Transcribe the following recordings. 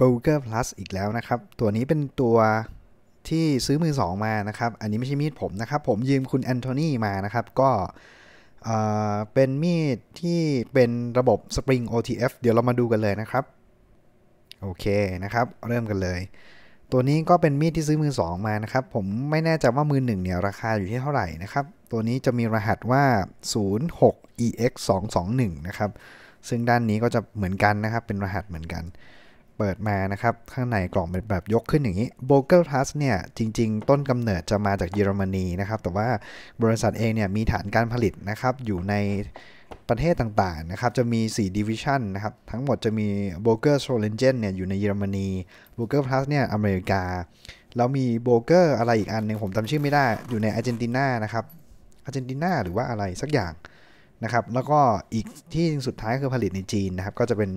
b u ก g e r Plus อีกแล้วนะครับ ตัวนี้เป็นตัวที่ซื้อมือสองมานะครับ อันนี้ไม่ใช่มีด ผมนะครับ ผมยืมคุณแอนโทนีมานะครับ ก็เป็นมีด ที่เป็นระบบ Spring OTF เดี๋ยวเรามาดูกันเลยนะครับ โอเคนะครับ เริ่มกันเลย ตัวนี้ก็เป็นมีดที่ซื้อมือสองมานะครับ ผมไม่แน่ใจว่ามือหนึ่งเนี่ยราคาอยู่ที่เท่าไหร่นะครับ ตัวนี้จะมีรหัสว่า 06EX221 นะครับ ซึ่งด้านนี้ก็จะเหมือนกันนะครับ เป็นรหัสเหมือนกันเปิดมานะครับ ข้างในกล่องเป็นแบบยกขึ้นอย่างนี้โบเกิ p พล s สเนี่ยจริง ๆต้นกำเนิดจะมาจากเยอรมนีนะครับ แต่ว่าบริษัทเองเนี่ยมีฐานการผลิตนะครับ อยู่ในประเทศต่าง ๆ นะครับ จะมี 4 division นะครับ ทั้งหมดจะมี b o g e r s o l e n g e n เนี่ยอยู่ในเยอรมนี b o g e r Plus เนี่ยอเมริกา แล้วมี b o g e r อะไรอีกอันหนึ่งผมจำชื่อไม่ได้อยู่ในอาร์เจนตินานะครับอาร์เจนตินาหรือว่าอะไรสักอย่างนะครับแล้วก็อีกที่สุดท้ายคือผลิตในจีนนะครับ ก็จะเป็น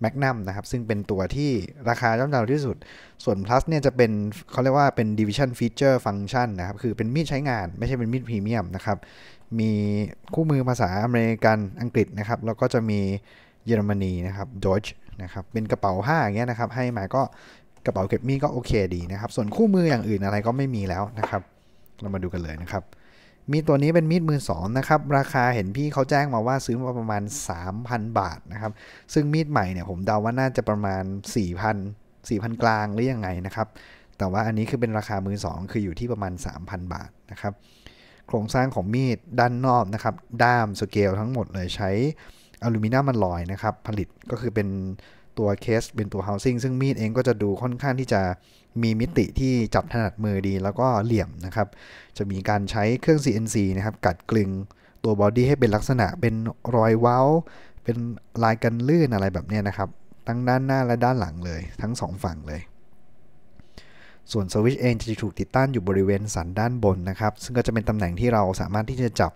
แมกนัมนะครับ ซึ่งเป็นตัวที่ราคาย่อมเยาที่สุด ส่วน plus เนี่ยจะเป็นเขาเรียกว่าเป็น division feature function นะครับ คือเป็นมีดใช้งาน ไม่ใช่เป็นมีดพรีเมียมนะครับ มีคู่มือภาษาอเมริกันอังกฤษนะครับ แล้วก็จะมีเยอรมนีนะครับดอยช์นะครับ เป็นกระเป๋าห้าอย่างเงี้ยนะครับให้มาก็กระเป๋าเก็บมีดก็โอเคดีนะครับ ส่วนคู่มืออย่างอื่นอะไรก็ไม่มีแล้วนะครับ เรามาดูกันเลยนะครับมีตัวนี้เป็นมีดมือสองนะครับราคาเห็นพี่เขาแจ้งมาว่าซื้อมาประมาณ 3,000 บาทนะครับซึ่งมีดใหม่เนี่ยผมเดาว่าน่าจะประมาณ 4,000 4,000กลางหรือยังไงนะครับแต่ว่าอันนี้คือเป็นราคามือสองคืออยู่ที่ประมาณ 3,000 บาทนะครับโครงสร้างของมีดด้านนอกนะครับด้ามสเกลทั้งหมดเลยใช้อลูมิเนียมมันลอยนะครับผลิตก็คือเป็นตัวเคสเป็นตัว housing ซึ่งมีดเองก็จะดูค่อนข้างที่จะมีมิติที่จับถนัดมือดีแล้วก็เหลี่ยมนะครับ จะมีการใช้เครื่อง CNC นะครับกัดกลึงตัวบอดี้ให้เป็นลักษณะเป็นรอยเว้าเป็นลายกันลื่นอะไรแบบนี้นะครับทั้งด้านหน้าและด้านหลังเลยทั้ง2ฝั่งเลยส่วนสวิชเองจะถูกติดตั้งอยู่บริเวณสันด้านบนนะครับ ซึ่งก็จะเป็นตำแหน่งที่เราสามารถที่จะจับ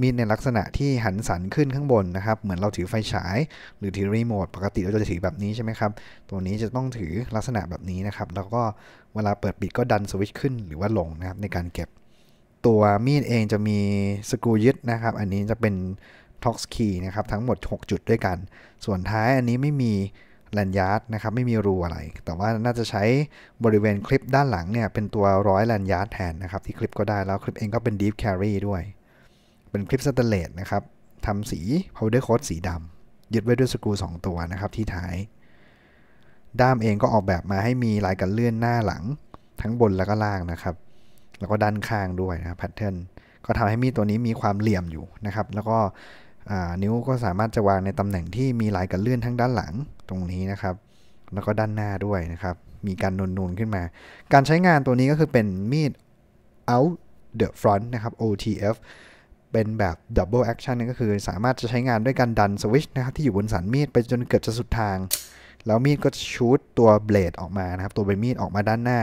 มีดในลักษณะที่หันสันขึ้นข้างบนนะครับเหมือนเราถือไฟฉายหรือถือรีโมทปกติเราจะถือแบบนี้ใช่ไหมครับ ตัวนี้จะต้องถือลักษณะแบบนี้นะครับ แล้วก็เวลาเปิดปิดก็ดันสวิชขึ้นหรือว่าลงนะครับในการเก็บ ตัวมีดเองจะมีสกรูยึดนะครับอันนี้จะเป็นท็อกสคีนะครับทั้งหมด6จุดด้วยกันส่วนท้ายอันนี้ไม่มีแลนยาร์ดนะครับไม่มีรูอะไร แต่ว่าน่าจะใช้บริเวณคลิปด้านหลังเนี่ยเป็นตัวร้อยแลนยาร์ดแทนนะครับ ที่คลิปก็ได้แล้วคลิปเองก็เป็นดีฟแครีด้วย เป็นคลิปสแตนเลสนะครับทำสีพาวเดอร์โคดสีดำยึดไว้ด้วยสกรู2ตัวนะครับที่ท้าย ด้ามเองก็ออกแบบมาให้มีลายกันเลื่อนหน้าหลังทั้งบนแล้วก็ล่างนะครับ แล้วก็ด้านข้างด้วยนะครับแพทเทิร์นก็ทำให้มีตัวนี้มีความเหลี่ยมอยู่นะครับแล้วก็นิ้วก็สามารถจะวางในตำแหน่งที่มีหลายกันเลื่อนทั้งด้านหลังตรงนี้นะครับ แล้วก็ด้านหน้าด้วยนะครับ มีการนูนๆขึ้นมา การใช้งานตัวนี้ก็คือเป็นมีด out the front นะครับ OTF เป็นแบบ double action นั่นก็คือสามารถจะใช้งานด้วยการดันสวิชนะครับ ที่อยู่บนสันมีดไปจนเกือบจะสุดทาง แล้วมีดก็ชูดตัวเบลดออกมานะครับ ตัวเบมีดออกมาด้านหน้า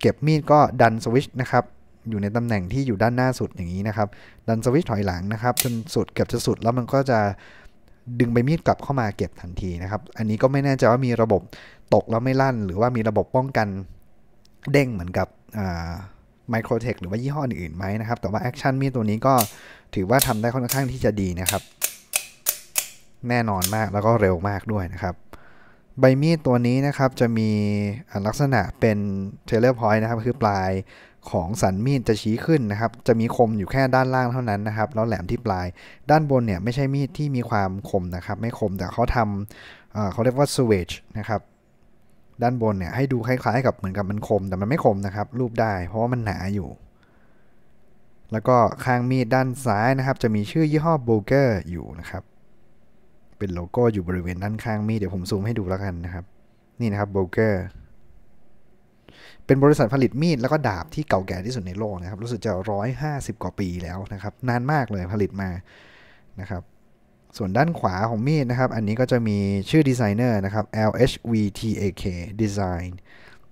เก็บมีดก็ดันสวิชนะครับอยู่ในตำแหน่งที่อยู่ด้านหน้าสุดอย่างนี้นะครับ ดันสวิตช์ถอยหลังนะครับจนสุดเกือบจะสุด แล้วมันก็จะดึงใบมีดกลับเข้ามาเก็บทันทีนะครับ อันนี้ก็ไม่แน่ใจว่ามีระบบตกแล้วไม่ลั่น หรือว่ามีระบบป้องกันเด้งเหมือนกับไมโครเทคหรือว่ายี่ห้ออื่นๆไหมนะครับ แต่ว่าแอคชั่นมีดตัวนี้ก็ถือว่าทำได้ค่อนข้างที่จะดีนะครับแน่นอนมากแล้วก็เร็วมากด้วยนะครับใบมีดตัวนี้นะครับจะมีลักษณะเป็นเทเลอร์พอยต์นะครับคือปลายของสันมีดจะชี้ขึ้นนะครับ จะมีคมอยู่แค่ด้านล่างเท่านั้นนะครับ แล้วแหลมที่ปลาย ด้านบนเนี่ยไม่ใช่มีดที่มีความคมนะครับ ไม่คมแต่เขาทำเขาเรียกว่าสวิชนะครับ ด้านบนเนี่ยให้ดูคล้ายๆกับเหมือนกับมันคม แต่มันไม่คมนะครับรูปได้เพราะว่ามันหนาอยู่ แล้วก็ข้างมีดด้านซ้ายนะครับ จะมีชื่อยี่ห้อโบเกอร์อยู่นะครับ เป็นโลโก้อยู่บริเวณด้านข้างมีด เดี๋ยวผมซูมให้ดูแล้วกันนะครับ นี่นะครับ b u l g e r เป็นบริษัทผลิตมีดแล้วก็ดาบที่เก่าแก่ที่สุดในโลกนะครับรู้สึกจะร้อยห้าสิบกว่าปีแล้วนะครับนานมากเลยผลิตมานะครับส่วนด้านขวาของมีดนะครับ อันนี้ก็จะมีชื่อดีไซเนอร์นะครับ LHVTAK Design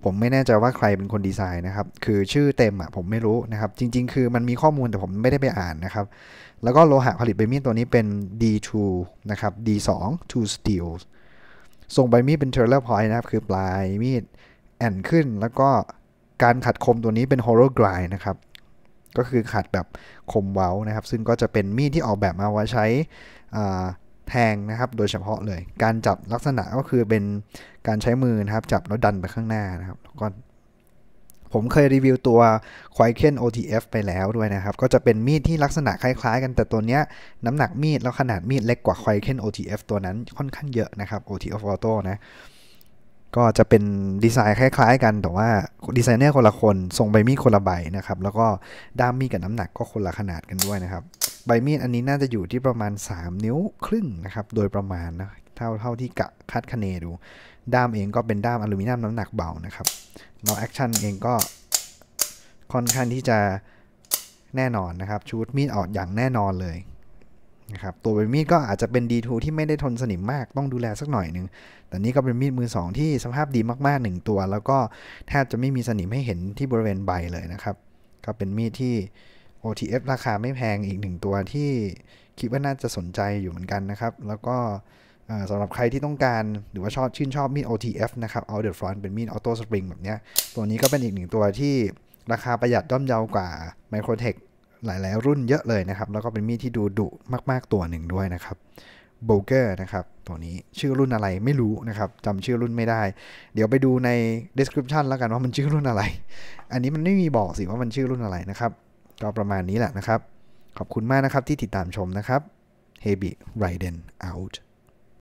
ผมไม่แน่ใจว่าใครเป็นคนดีไซน์นะครับ คือชื่อเต็มอ่ะผมไม่รู้นะครับจริงๆคือมันมีข้อมูลแต่ผมไม่ได้ไปอ่านนะครับแล้วก็โลหะผลิตใบมีดตัวนี้เป็น D2 นะครับ D2 two steel ทรงใบมีดเป็น t u r l e r point นะครับคือปลายมีดแอนขึ้นแล้วก็การขัดคมตัวนี้เป็นโฮโลกรา r นะครับก็คือขัดแบบคมเว้านะครับ ซึ่งก็จะเป็นมีดที่ออกแบบมาไว้ใช้แทงนะครับโดยเฉพาะเลย การจับลักษณะก็คือเป็นการใช้มือนะครับจับแล้วดันไปข้างหน้านะครับแล้วก็ผมเคยรีวิวตัวควายเค้น OTF ไปแล้วด้วยนะครับ ก็จะเป็นมีดที่ลักษณะคล้ายๆกันแต่ตัวเนี้ยน้ำหนักมีดแล้วขนาดมีดเล็กกว่าควายเค้น OTF ตัวนั้นค่อนข้างเยอะนะครับ OTF Auto นะก็จะเป็นดีไซน์คล้ายๆ กัน แต่ว่าดีไซเนอร์คนละคน ทรงใบมีด คนละใบนะครับแล้วก็ด้ามมีด กับ น้ำหนักก็คนละขนาดกันด้วยนะครับ ใบมีด อันนี้น่าจะอยู่ที่ประมาณ 3 นิ้วครึ่ง นะครับ โดยประมาณนะเท่าเท่าที่กะคาดคะเน ดู ด้ามเองก็เป็นด้ามอลูมิเนียมน้ำหนักเบานะครับนอแอคชั่นเองก็ค่อนข้างที่จะแน่นอนนะครับชูดมีดออกอย่างแน่นอนเลยนะครับตัวเป็นมีดก็อาจจะเป็น D2 ที่ไม่ได้ทนสนิมมาก ต้องดูแลสักหน่อยหนึ่งแต่นี่ก็เป็นมีดมือ 2 ที่สภาพดีมาก ๆ1ตัวแล้วก็แทบจะไม่มีสนิมให้เห็นที่บริเวณใบเลยนะครับก็เป็นมีดที่ OTF ราคาไม่แพงอีก1ตัวที่คิดว่าน่าจะสนใจอยู่เหมือนกันนะครับแล้วก็สำหรับใครที่ต้องการหรือว่าชอบชื่นชอบมีด OTF นะครับ All the front เป็นมีด Auto Spring แบบนี้ตัวนี้ก็เป็นอีกหนึ่งตัวที่ราคาประหยัดย่อมเยาวกว่า Microtech หลายๆรุ่นเยอะเลยนะครับ แล้วก็เป็นมีดที่ดูดุมากๆตัวหนึ่งด้วยนะครับโบเกอร์นะครับตัวนี้ชื่อรุ่นอะไรไม่รู้นะครับจำชื่อรุ่นไม่ได้ เดี๋ยวไปดูใน description แล้วกันว่ามันชื่อรุ่นอะไร อันนี้มันไม่มีบอกสิว่ามันชื่อรุ่นอะไรนะครับก็ประมาณนี้แหละนะครับ ขอบคุณมากนะครับที่ติดตามชมนะครับ h e b i Raiden out